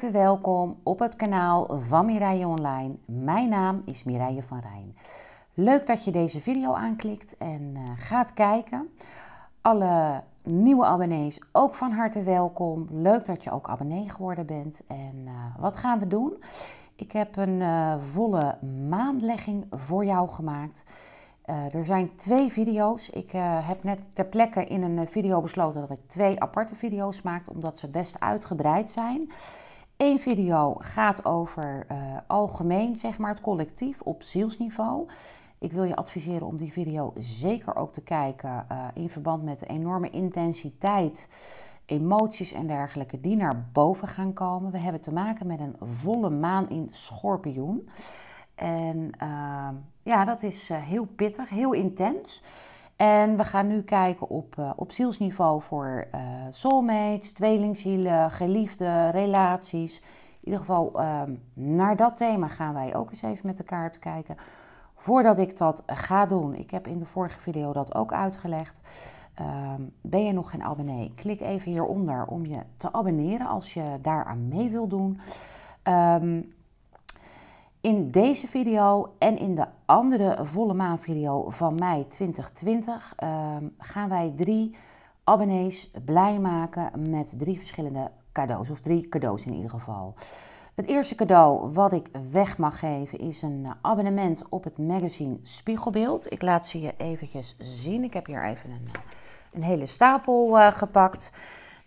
welkom op het kanaal van Mireille Online. Mijn naam is Mireille van Rijn. Leuk dat je deze video aanklikt en eh, gaat kijken. Alle nieuwe abonnees ook van harte welkom. Leuk dat je ook abonnee geworden bent. En eh, wat gaan we doen? Ik heb een eh, volle maandlegging voor jou gemaakt. er zijn twee video's. Ik heb net ter plekke in een video besloten dat ik twee aparte video's maak, omdat ze best uitgebreid zijn. Eén video gaat over eh, algemeen, zeg maar, het collectief op zielsniveau. Ik wil je adviseren om die video zeker ook te kijken eh, in verband met de enorme intensiteit, emoties en dergelijke die naar boven gaan komen. We hebben te maken met een volle maan in schorpioen. En eh, ja, dat is heel pittig, heel intens. En we gaan nu kijken op, uh, op zielsniveau voor eh, soulmates, tweelingzielen, geliefden, relaties. In ieder geval ehm, naar dat thema gaan wij ook eens even met elkaar kaart kijken. Voordat ik dat ga doen, ik heb in de vorige video dat ook uitgelegd. Ehm, ben je nog geen abonnee? Klik even hieronder om je te abonneren als je daaraan mee wilt doen. Um, in deze video en in de andere volle maan video van mei 2020 ehm, gaan wij drie abonnees blij maken met drie verschillende cadeaus, of drie cadeaus in ieder geval. Het eerste cadeau wat ik weg mag geven is een abonnement op het magazine Spiegelbeeld. Ik laat ze je eventjes zien. Ik heb hier even een, een hele stapel eh, gepakt.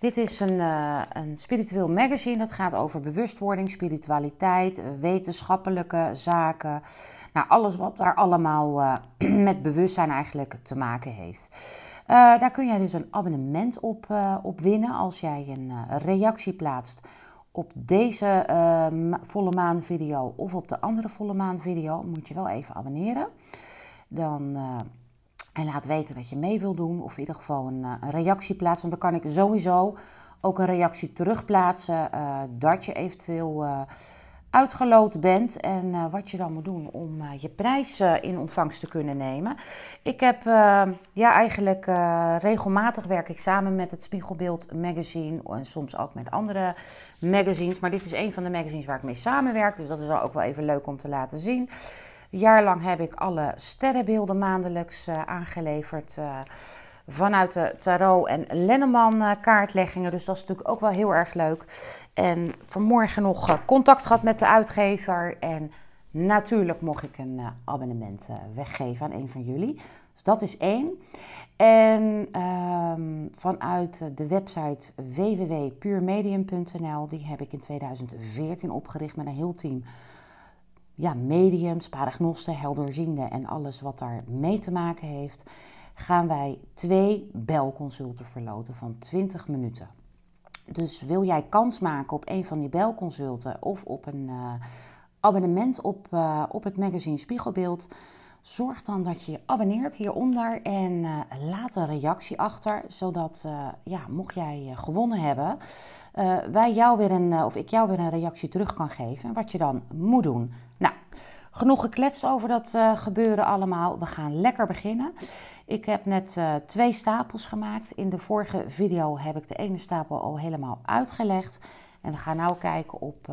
Dit is een, eh, een spiritueel magazine. Dat gaat over bewustwording, spiritualiteit, eh, wetenschappelijke zaken. Nou, alles wat daar allemaal eh, met bewustzijn eigenlijk te maken heeft. daar kun jij dus een abonnement op, op winnen als jij een reactie plaatst op deze volle maan video of op de andere volle maan video. Moet je wel even abonneren. Dan en laat weten dat je mee wil doen of in ieder geval eh, een, reactie plaatsen. Want dan kan ik sowieso ook een reactie terugplaatsen uh, dat je eventueel uh, uitgeloot bent en wat je dan moet doen om je prijs in ontvangst te kunnen nemen. Ik heb ja, eigenlijk regelmatig werk ik samen met het Spiegelbeeld magazine en soms ook met andere magazines. Maar dit is een van de magazines waar ik mee samenwerk, dus dat is dan ook wel even leuk om te laten zien jaarlang heb ik alle sterrenbeelden maandelijks eh, aangeleverd eh, vanuit de tarot en Lenneman eh, kaartleggingen. Dus dat is natuurlijk ook wel heel erg leuk. En vanmorgen nog contact gehad met de uitgever. En natuurlijk mocht ik een abonnement weggeven aan een van jullie. Dus dat is één. En ehm, vanuit de website www.puurmedium.nl, die heb ik in 2014 opgericht met een heel team ja, mediums, paragnosten, helderziende en alles wat daar mee te maken heeft, gaan wij twee belconsulten verloten van 20 minuten. Dus wil jij kans maken op een van die belconsulten of op een eh, abonnement op, eh, op het magazine Spiegelbeeld? Zorg dan dat je je abonneert hieronder en eh, laat een reactie achter, zodat eh, ja, mocht jij eh, gewonnen hebben, wij jou weer een, of ik jou weer een reactie terug kan geven wat je dan moet doen. Nou, genoeg gekletst over dat gebeuren allemaal. We gaan lekker beginnen. Ik heb net twee stapels gemaakt. In de vorige video heb ik de ene stapel al helemaal uitgelegd. En we gaan nu kijken op,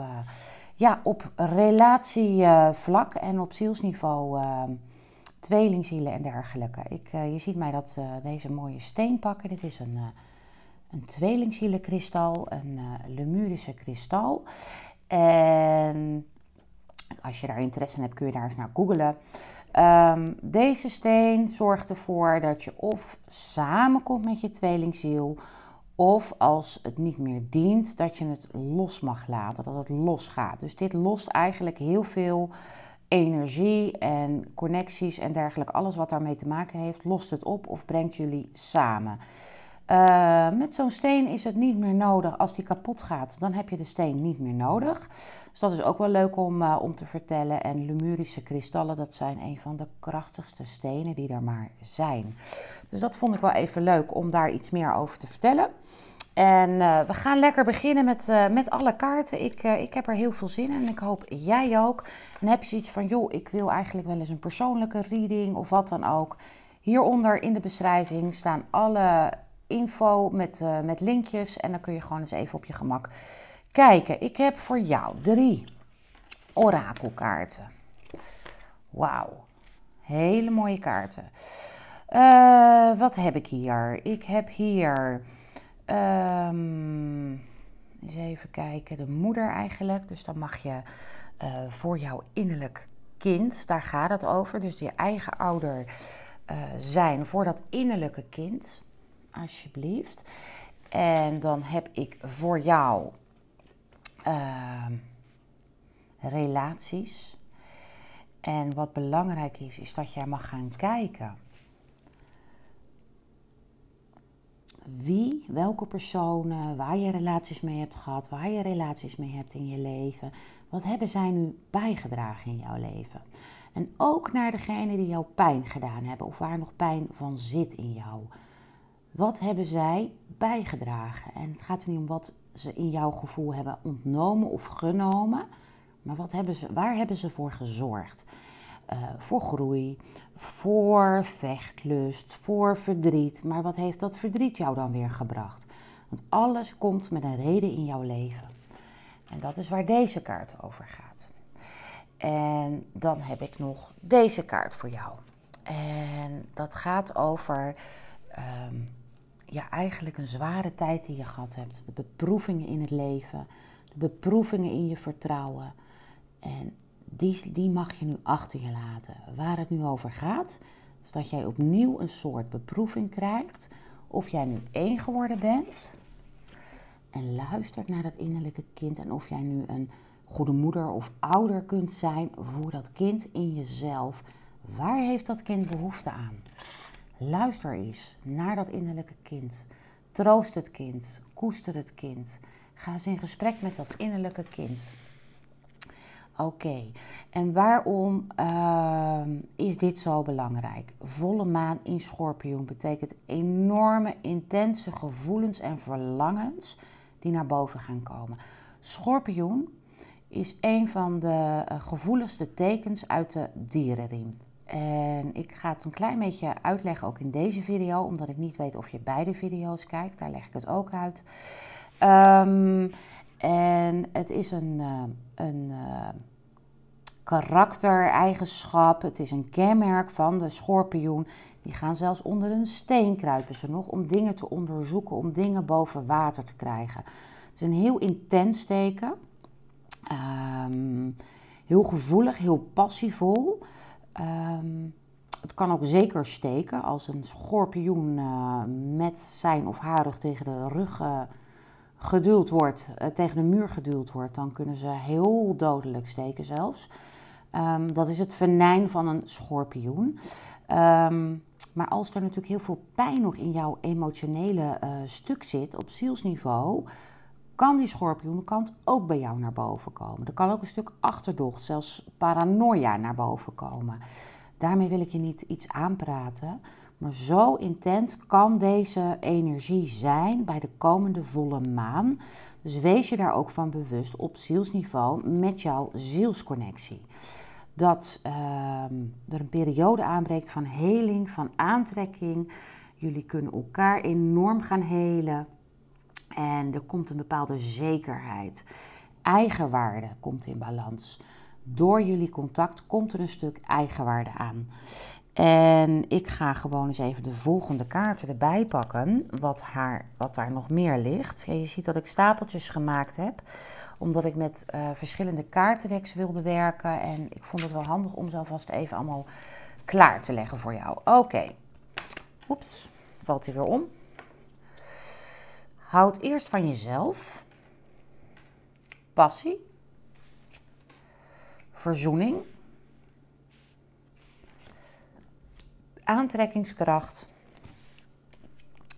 ja, op relatievlak en op zielsniveau ehm, tweelingzielen en dergelijke. Ik, eh, je ziet mij dat, eh, deze mooie steen pakken. Dit is een, uh, een tweelingzielenkristal, een lemurische kristal. En als je daar interesse in hebt, kun je daar eens naar googlen. Ehm, deze steen zorgt ervoor dat je of samenkomt met je tweelingziel... Of als het niet meer dient, dat je het los mag laten, dat het los gaat. Dus dit lost eigenlijk heel veel energie en connecties en dergelijke, alles wat daarmee te maken heeft, lost het op of brengt jullie samen. Eh, met zo'n steen is het niet meer nodig. Als die kapot gaat, dan heb je de steen niet meer nodig. Dus dat is ook wel leuk om, eh, om te vertellen. En Lemurische kristallen, dat zijn een van de krachtigste stenen die er maar zijn. Dus dat vond ik wel even leuk om daar iets meer over te vertellen. En eh, we gaan lekker beginnen met, eh, met alle kaarten. Ik, eh, ik heb er heel veel zin in en ik hoop jij ook. En heb je zoiets van, joh, ik wil eigenlijk wel eens een persoonlijke reading of wat dan ook. Hieronder in de beschrijving staan alle info met, met linkjes. En dan kun je gewoon eens even op je gemak kijken. Ik heb voor jou drie orakelkaarten. Wauw, hele mooie kaarten. wat heb ik hier? Ik heb hier... Um, eens even kijken, de moeder eigenlijk. Dus dan mag je eh, voor jouw innerlijk kind, daar gaat het over. Dus je eigen ouder eh, zijn voor dat innerlijke kind, alsjeblieft. En dan heb ik voor jou ehm, relaties. En wat belangrijk is, is dat jij mag gaan kijken wie, welke personen, waar je relaties mee hebt gehad, waar je relaties mee hebt in je leven. Wat hebben zij nu bijgedragen in jouw leven? En ook naar degenen die jou pijn gedaan hebben of waar nog pijn van zit in jou. Wat hebben zij bijgedragen? En het gaat er niet om wat ze in jouw gevoel hebben ontnomen of genomen, maar wat hebben ze, waar hebben ze voor gezorgd? Eh, voor groei, voor vechtlust, voor verdriet. Maar wat heeft dat verdriet jou dan weer gebracht? Want alles komt met een reden in jouw leven. En dat is waar deze kaart over gaat. En dan heb ik nog deze kaart voor jou. En dat gaat over um, ja, eigenlijk een zware tijd die je gehad hebt. De beproevingen in het leven, de beproevingen in je vertrouwen. En die, die mag je nu achter je laten. Waar het nu over gaat, is dat jij opnieuw een soort beproeving krijgt of jij nu één geworden bent. En luistert naar dat innerlijke kind en of jij nu een goede moeder of ouder kunt zijn voor dat kind in jezelf. Waar heeft dat kind behoefte aan? Luister eens naar dat innerlijke kind. Troost het kind, koester het kind. Ga eens in gesprek met dat innerlijke kind. Oké, en waarom ehm, is dit zo belangrijk? Volle maan in schorpioen betekent enorme, intense gevoelens en verlangens die naar boven gaan komen. Schorpioen is een van de eh, gevoeligste tekens uit de dierenriem. En ik ga het een klein beetje uitleggen ook in deze video, omdat ik niet weet of je beide video's kijkt. Daar leg ik het ook uit. Ehm, en het is een, eh, een, eh, eigenschap. Het is een kenmerk van de schorpioen. Die gaan zelfs onder een steen kruipen ze nog om dingen te onderzoeken, om dingen boven water te krijgen. Het is een heel intens teken. Ehm, heel gevoelig, heel passievol. Ehm, het kan ook zeker steken als een schorpioen eh, met zijn of haar rug tegen de rug uh, geduwd wordt, eh, tegen de muur geduwd wordt, dan kunnen ze heel dodelijk steken zelfs. Ehm, dat is het venijn van een schorpioen. Ehm, maar als er natuurlijk heel veel pijn nog in jouw emotionele eh, stuk zit op zielsniveau, kan die schorpioenkant ook bij jou naar boven komen. Er kan ook een stuk achterdocht, zelfs paranoia naar boven komen. Daarmee wil ik je niet iets aanpraten, maar zo intens kan deze energie zijn bij de komende volle maan. Dus wees je daar ook van bewust op zielsniveau met jouw zielsconnectie dat ehm, er een periode aanbreekt van heling, van aantrekking. Jullie kunnen elkaar enorm gaan helen. En er komt een bepaalde zekerheid. Eigenwaarde komt in balans. Door jullie contact komt er een stuk eigenwaarde aan. En ik ga gewoon eens even de volgende kaarten erbij pakken. Wat, haar, wat daar nog meer ligt. je ziet dat ik stapeltjes gemaakt heb omdat ik met eh, verschillende kaartendeks wilde werken. En ik vond het wel handig om zo vast even allemaal klaar te leggen voor jou. Oké. Oeps, valt hij weer om. Houd eerst van jezelf. Passie. Verzoening. Aantrekkingskracht.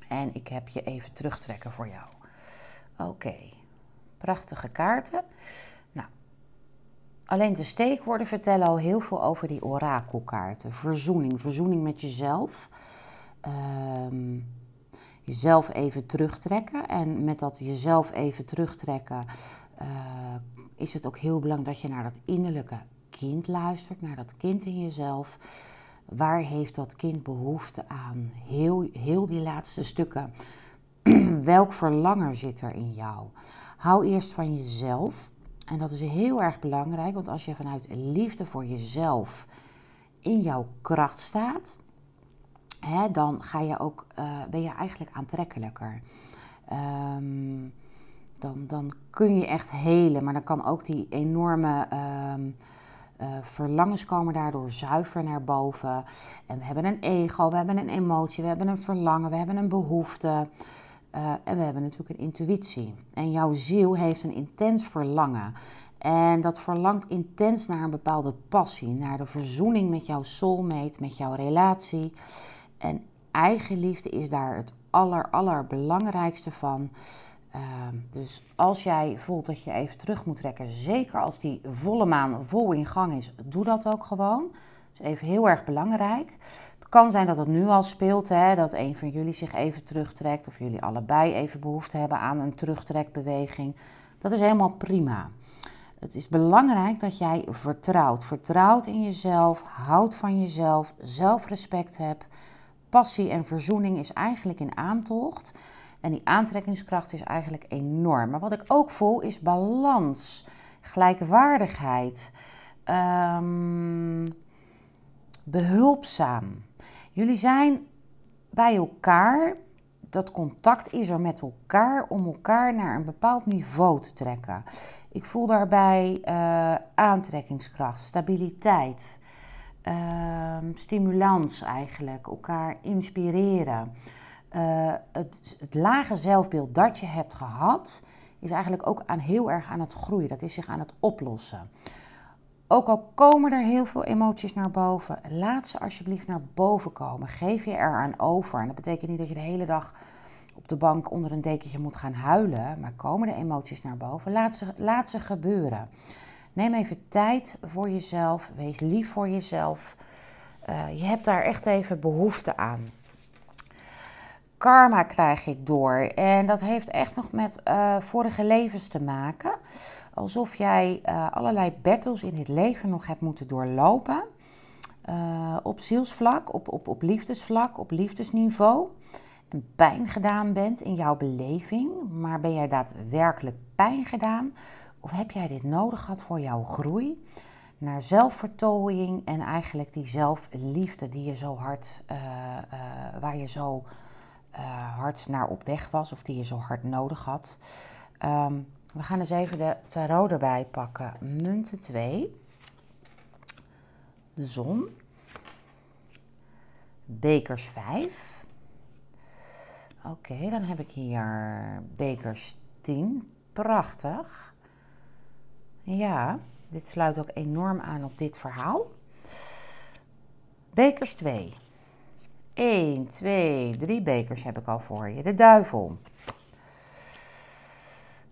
En ik heb je even terugtrekken voor jou. Oké. Prachtige kaarten. Nou, alleen de steekwoorden vertellen al heel veel over die orakelkaarten. Verzoening, verzoening met jezelf. Ehm, jezelf even terugtrekken. En met dat jezelf even terugtrekken eh, is het ook heel belangrijk dat je naar dat innerlijke kind luistert, naar dat kind in jezelf. Waar heeft dat kind behoefte aan? Heel, heel die laatste stukken. Welk verlangen zit er in jou? Hou eerst van jezelf. En dat is heel erg belangrijk, want als je vanuit liefde voor jezelf in jouw kracht staat, hè, dan ga je ook, eh, ben je eigenlijk aantrekkelijker. Ehm, dan, dan kun je echt helen, maar dan kan ook die enorme um, uh, verlangens komen daardoor zuiver naar boven. En we hebben een ego, we hebben een emotie, we hebben een verlangen, we hebben een behoefte. Eh, en we hebben natuurlijk een intuïtie. En jouw ziel heeft een intens verlangen. En dat verlangt intens naar een bepaalde passie, naar de verzoening met jouw soulmate, met jouw relatie. En eigenliefde is daar het aller, allerbelangrijkste van. Ehm, dus als jij voelt dat je even terug moet trekken, zeker als die volle maan vol in gang is, doe dat ook gewoon. Dus even heel erg belangrijk kan zijn dat het nu al speelt, hè, dat een van jullie zich even terugtrekt of jullie allebei even behoefte hebben aan een terugtrekbeweging. Dat is helemaal prima. Het is belangrijk dat jij vertrouwt. Vertrouwt in jezelf, houdt van jezelf, zelfrespect hebt. Passie en verzoening is eigenlijk in aantocht. En die aantrekkingskracht is eigenlijk enorm. Maar wat ik ook voel is balans, gelijkwaardigheid. Um, behulpzaam. Jullie zijn bij elkaar. Dat contact is er met elkaar om elkaar naar een bepaald niveau te trekken. Ik voel daarbij eh, aantrekkingskracht, stabiliteit, ehm, stimulans eigenlijk, elkaar inspireren. Eh, het, het, lage zelfbeeld dat je hebt gehad, is eigenlijk ook aan, heel erg aan het groeien. Dat is zich aan het oplossen. Ook al komen er heel veel emoties naar boven, laat ze alsjeblieft naar boven komen. Geef je eraan over. En dat betekent niet dat je de hele dag op de bank onder een dekentje moet gaan huilen, maar komen de emoties naar boven, laat ze, laat ze gebeuren. Neem even tijd voor jezelf, wees lief voor jezelf. Eh, je hebt daar echt even behoefte aan karma krijg ik door. En dat heeft echt nog met eh, vorige levens te maken. Alsof jij eh, allerlei battles in dit leven nog hebt moeten doorlopen. Eh, op zielsvlak, op, op, op liefdesvlak, op liefdesniveau. En pijn gedaan bent in jouw beleving. Maar ben jij daadwerkelijk pijn gedaan? Of heb jij dit nodig gehad voor jouw groei? naar zelfvertooiing en eigenlijk die zelfliefde die je zo hard, waar je zo uh, hard naar op weg was of die je zo hard nodig had. Um, we gaan eens dus even de tarot erbij pakken. Munten 2. De zon. Bekers 5. Oké, dan heb ik hier bekers 10. Prachtig. Ja, dit sluit ook enorm aan op dit verhaal. Bekers 2. 1, 2, 3 bekers heb ik al voor je. De duivel.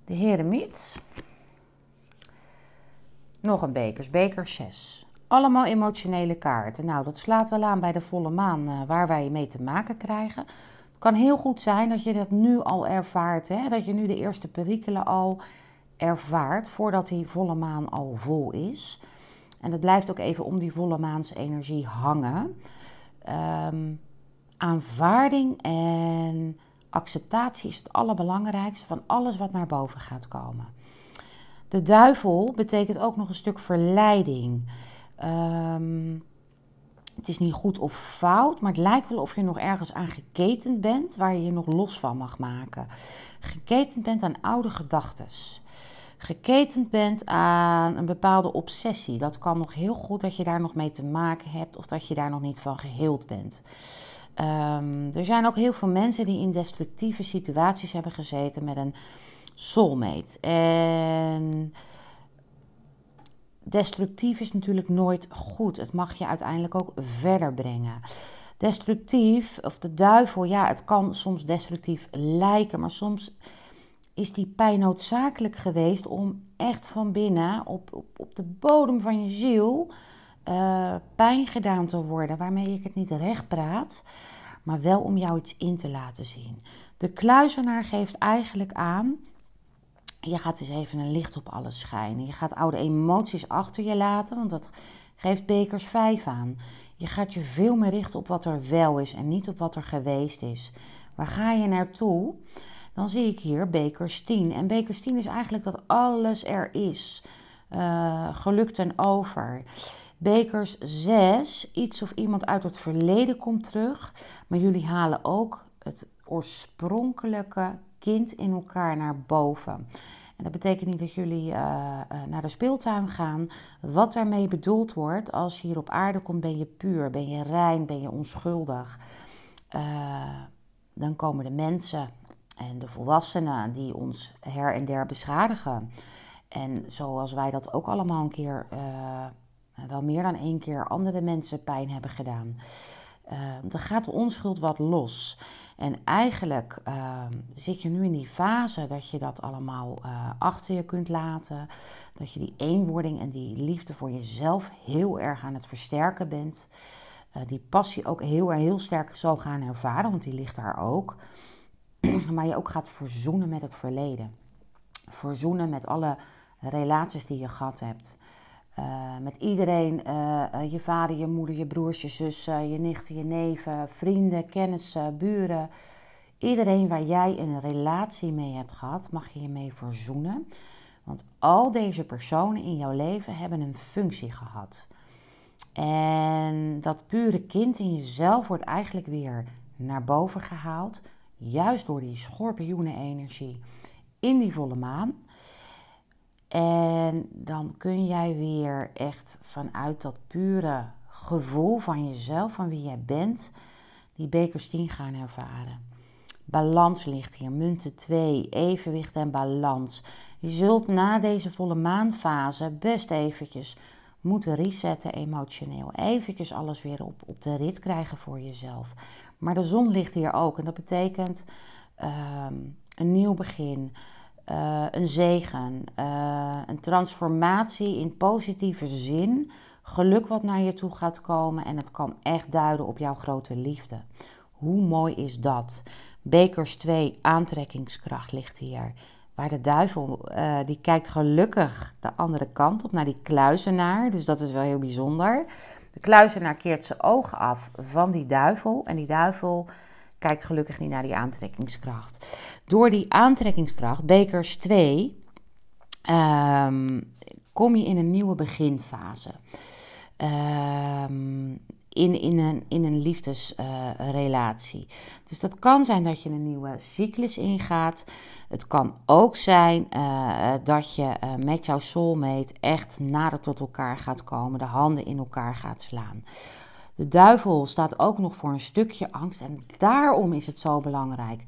De heremiet. Nog een bekers, beker 6. Allemaal emotionele kaarten. Nou, dat slaat wel aan bij de volle maan eh, waar wij mee te maken krijgen. Het kan heel goed zijn dat je dat nu al ervaart. Hè? Dat je nu de eerste perikelen al ervaart voordat die volle maan al vol is. En dat blijft ook even om die volle maansenergie hangen. Um, Aanvaarding en acceptatie is het allerbelangrijkste van alles wat naar boven gaat komen. De duivel betekent ook nog een stuk verleiding. Ehm, het is niet goed of fout, maar het lijkt wel of je nog ergens aan geketend bent waar je je nog los van mag maken. Geketend bent aan oude gedachten. Geketend bent aan een bepaalde obsessie. Dat kan nog heel goed dat je daar nog mee te maken hebt of dat je daar nog niet van geheeld bent. Ehm, er zijn ook heel veel mensen die in destructieve situaties hebben gezeten met een soulmate. En destructief is natuurlijk nooit goed. Het mag je uiteindelijk ook verder brengen. Destructief, of de duivel, ja, het kan soms destructief lijken, maar soms is die pijn noodzakelijk geweest om echt van binnen, op, op, op de bodem van je ziel, eh, pijn gedaan te worden, waarmee ik het niet recht praat, maar wel om jou iets in te laten zien. De kluizenaar geeft eigenlijk aan. Je gaat dus even een licht op alles schijnen. Je gaat oude emoties achter je laten, want dat geeft Bekers 5 aan. Je gaat je veel meer richten op wat er wel is en niet op wat er geweest is. Waar ga je naartoe? Dan zie ik hier Bekers 10. En Bekers 10 is eigenlijk dat alles er is. Uh, eh, geluk ten over. Bekers 6, iets of iemand uit het verleden komt terug, maar jullie halen ook het oorspronkelijke kind in elkaar naar boven. En dat betekent niet dat jullie eh, eh, naar de speeltuin gaan. Wat daarmee bedoeld wordt, als je hier op aarde komt, ben je puur, ben je rein, ben je onschuldig. Eh, dan komen de mensen en de volwassenen die ons her en der beschadigen. En zoals wij dat ook allemaal een keer. Eh, wel meer dan één keer andere mensen pijn hebben gedaan. dan eh, gaat de onschuld wat los. En eigenlijk ehm, zit je nu in die fase dat je dat allemaal eh, achter je kunt laten. Dat je die eenwording en die liefde voor jezelf heel erg aan het versterken bent. die passie ook heel, heel sterk zal gaan ervaren, want die ligt daar ook. maar je ook gaat verzoenen met het verleden. Verzoenen met alle relaties die je gehad hebt. Eh, met iedereen, eh, eh, je vader, je moeder, je broers, je zussen, je nichten, je neven, vrienden, kennissen, buren. Iedereen waar jij een relatie mee hebt gehad, mag je je mee verzoenen. Want al deze personen in jouw leven hebben een functie gehad. En dat pure kind in jezelf wordt eigenlijk weer naar boven gehaald. Juist door die energie in die volle maan. En dan kun jij weer echt vanuit dat pure gevoel van jezelf, van wie jij bent, die bekers 10 gaan ervaren. Balans ligt hier, munten 2, evenwicht en balans. Je zult na deze volle maanfase best eventjes moeten resetten emotioneel. Eventjes alles weer op, op de rit krijgen voor jezelf. Maar de zon ligt hier ook en dat betekent ehm, een nieuw begin eh, een zegen, eh, een transformatie in positieve zin, geluk wat naar je toe gaat komen en het kan echt duiden op jouw grote liefde. Hoe mooi is dat? Bekers 2, aantrekkingskracht ligt hier. Waar de duivel, eh, die kijkt gelukkig de andere kant op, naar die kluizenaar. Dus dat is wel heel bijzonder. De kluizenaar keert zijn ogen af van die duivel. En die duivel kijkt gelukkig niet naar die aantrekkingskracht door die aantrekkingskracht, bekers 2, ehm, kom je in een nieuwe beginfase. Ehm, in, in, een, in een liefdesrelatie. dus dat kan zijn dat je een nieuwe cyclus ingaat. Het kan ook zijn eh, dat je eh, met jouw soulmate echt nader tot elkaar gaat komen, de handen in elkaar gaat slaan. De duivel staat ook nog voor een stukje angst en daarom is het zo belangrijk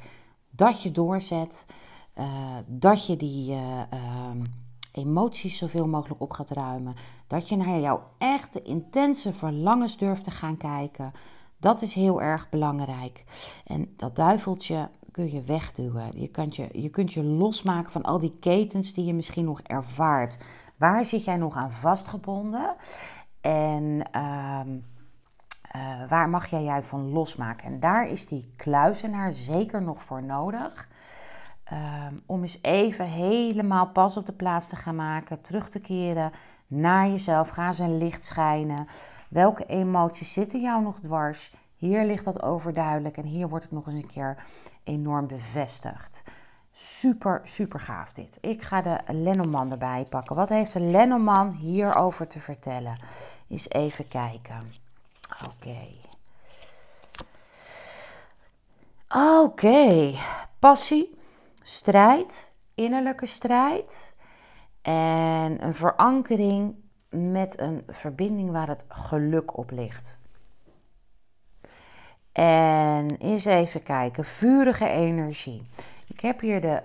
dat je doorzet, eh, dat je die eh, ehm, emoties zoveel mogelijk op gaat ruimen, dat je naar jouw echte intense verlangens durft te gaan kijken. Dat is heel erg belangrijk. En dat duiveltje kun je wegduwen. Je kunt je, je kunt je losmaken van al die ketens die je misschien nog ervaart. Waar zit jij nog aan vastgebonden? En ehm, eh, waar mag jij jij van losmaken? En daar is die kluizenaar zeker nog voor nodig. Ehm, om eens even helemaal pas op de plaats te gaan maken, terug te keren naar jezelf. Ga zijn een licht schijnen. Welke emoties zitten jou nog dwars? Hier ligt dat overduidelijk en hier wordt het nog eens een keer enorm bevestigd. Super, super gaaf dit. Ik ga de Lennoman erbij pakken. Wat heeft de Lennoman hierover te vertellen? Eens even kijken. Oké. Oké. Passie, strijd, innerlijke strijd. En een verankering met een verbinding waar het geluk op ligt. En eens even kijken. Vurige energie. Ik heb hier de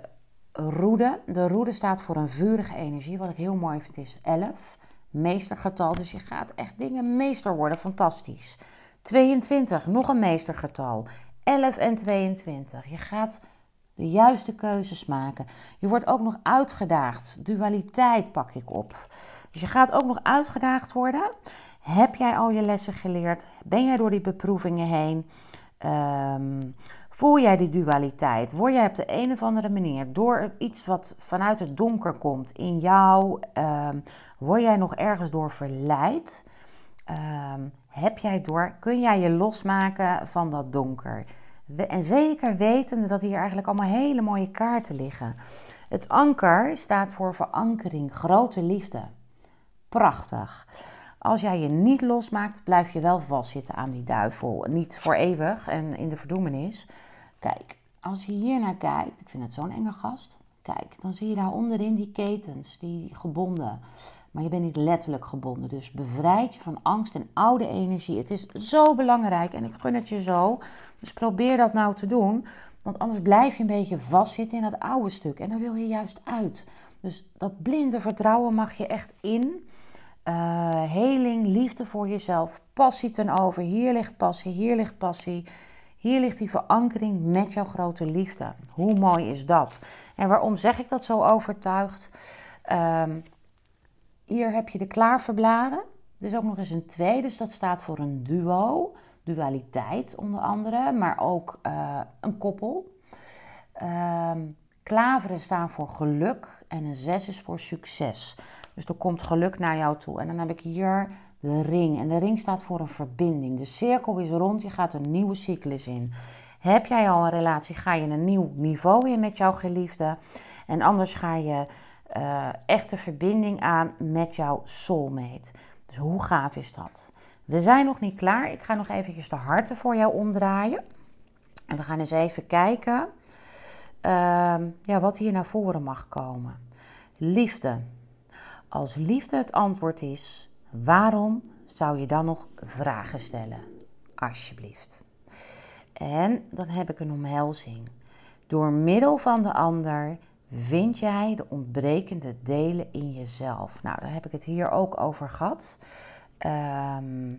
roede. De roede staat voor een vurige energie. Wat ik heel mooi vind is 11 meestergetal. Dus je gaat echt dingen meester worden. Fantastisch. 22, nog een meestergetal. 11 en 22. Je gaat de juiste keuzes maken. Je wordt ook nog uitgedaagd. Dualiteit pak ik op. Dus je gaat ook nog uitgedaagd worden. Heb jij al je lessen geleerd? Ben jij door die beproevingen heen? Um, Voel jij die dualiteit? Word jij op de een of andere manier door iets wat vanuit het donker komt in jou, ehm, word jij nog ergens door verleid? Ehm, heb jij door? Kun jij je losmaken van dat donker? en zeker wetende dat hier eigenlijk allemaal hele mooie kaarten liggen. Het anker staat voor verankering, grote liefde. Prachtig. Als jij je niet losmaakt, blijf je wel vastzitten aan die duivel. Niet voor eeuwig en in de verdoemenis. Kijk, als je hier naar kijkt, ik vind het zo'n enge gast. Kijk, dan zie je daar onderin die ketens, die gebonden. Maar je bent niet letterlijk gebonden. Dus bevrijd je van angst en oude energie. Het is zo belangrijk en ik gun het je zo. Dus probeer dat nou te doen. Want anders blijf je een beetje vastzitten in dat oude stuk. En dan wil je juist uit. Dus dat blinde vertrouwen mag je echt in uh, heling, liefde voor jezelf, passie ten over. Hier ligt passie, hier ligt passie. Hier ligt die verankering met jouw grote liefde. Hoe mooi is dat? En waarom zeg ik dat zo overtuigd? Ehm, hier heb je de klaarverbladen. Dus ook nog eens een tweede, Dus dat staat voor een duo. Dualiteit onder andere, maar ook eh, een koppel. Um, Klaveren staan voor geluk en een zes is voor succes. Dus er komt geluk naar jou toe. En dan heb ik hier de ring. En de ring staat voor een verbinding. De cirkel is rond, je gaat een nieuwe cyclus in. Heb jij al een relatie, ga je een nieuw niveau in met jouw geliefde. En anders ga je eh, echte verbinding aan met jouw soulmate. Dus hoe gaaf is dat? We zijn nog niet klaar. Ik ga nog eventjes de harten voor jou omdraaien. En we gaan eens even kijken Ehm, ja, wat hier naar voren mag komen. Liefde. Als liefde het antwoord is, waarom zou je dan nog vragen stellen? Alsjeblieft. En dan heb ik een omhelzing. Door middel van de ander vind jij de ontbrekende delen in jezelf. Nou, daar heb ik het hier ook over gehad. Ehm,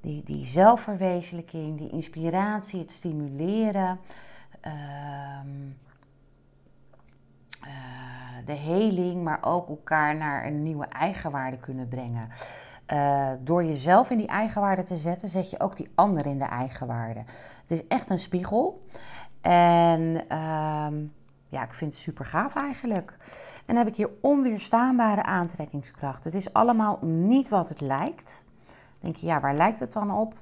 die, die zelfverwezenlijking, die inspiratie, het stimuleren. Ehm, eh, de heling, maar ook elkaar naar een nieuwe eigenwaarde kunnen brengen. Eh, door jezelf in die eigenwaarde te zetten, zet je ook die ander in de eigenwaarde. Het is echt een spiegel. En ehm, ja, ik vind het super gaaf eigenlijk. En dan heb ik hier onweerstaanbare aantrekkingskracht. Het is allemaal niet wat het lijkt. denk je, ja, waar lijkt het dan op?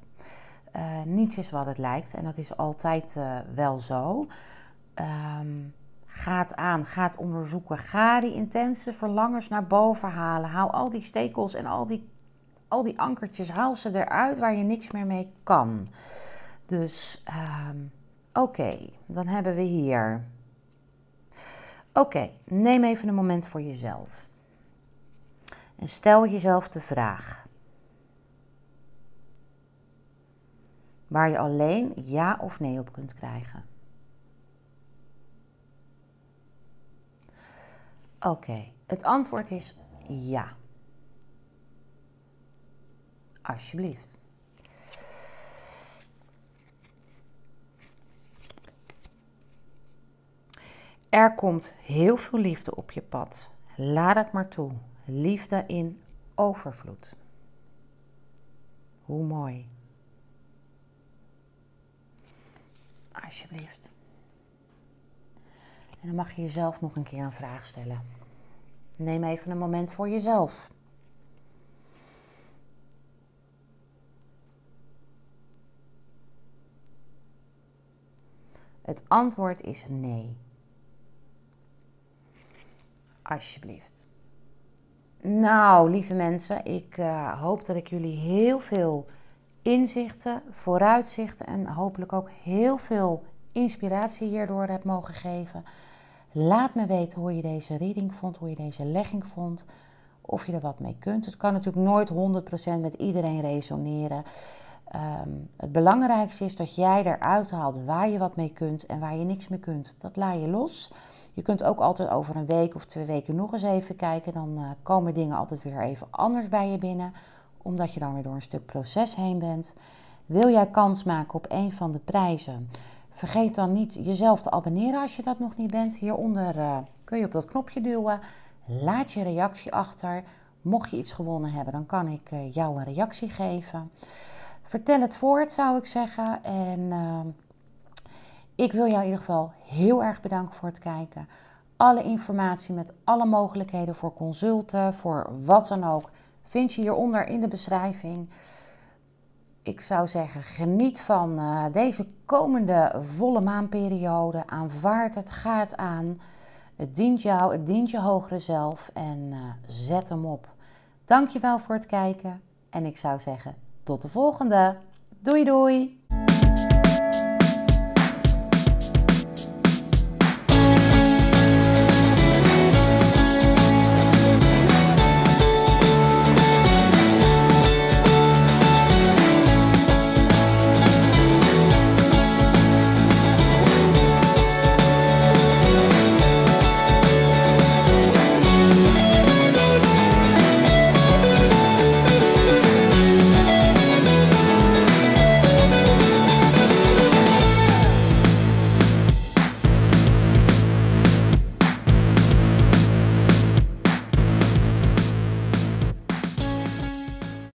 Eh, niets is wat het lijkt. En dat is altijd eh, wel zo. Um, ehm, ga aan, ga onderzoeken. Ga die intense verlangens naar boven halen. Haal al die stekels en al die, al die ankertjes, haal ze eruit waar je niks meer mee kan. Dus ehm, oké, dan hebben we hier. Oké, neem even een moment voor jezelf. En stel jezelf de vraag: waar je alleen ja of nee op kunt krijgen. Oké, het antwoord is ja. Alsjeblieft. Er komt heel veel liefde op je pad. Laat het maar toe. Liefde in overvloed. Hoe mooi. Alsjeblieft. En dan mag je jezelf nog een keer een vraag stellen. Neem even een moment voor jezelf. Het antwoord is nee. Alsjeblieft. Nou, lieve mensen, ik eh, hoop dat ik jullie heel veel inzichten, vooruitzichten en hopelijk ook heel veel inspiratie hierdoor hebt mogen geven. Laat me weten hoe je deze reading vond, hoe je deze legging vond, of je er wat mee kunt. Het kan natuurlijk nooit 100% met iedereen resoneren. Ehm, het belangrijkste is dat jij eruit haalt waar je wat mee kunt en waar je niks mee kunt. Dat laat je los. Je kunt ook altijd over een week of twee weken nog eens even kijken. Dan eh, komen dingen altijd weer even anders bij je binnen omdat je dan weer door een stuk proces heen bent. Wil jij kans maken op een van de prijzen? Vergeet dan niet jezelf te abonneren als je dat nog niet bent. Hieronder eh, kun je op dat knopje duwen. Laat je reactie achter. Mocht je iets gewonnen hebben, dan kan ik eh, jou een reactie geven. Vertel het voort, zou ik zeggen. En eh, ik wil jou in ieder geval heel erg bedanken voor het kijken. Alle informatie met alle mogelijkheden voor consulten, voor wat dan ook Vind je hieronder in de beschrijving. Ik zou zeggen, geniet van eh, deze komende volle maanperiode. Aanvaard het, ga het aan. Het dient jou, het dient je hogere zelf en eh, zet hem op. Dankjewel voor het kijken en ik zou zeggen, tot de volgende. Doei doei!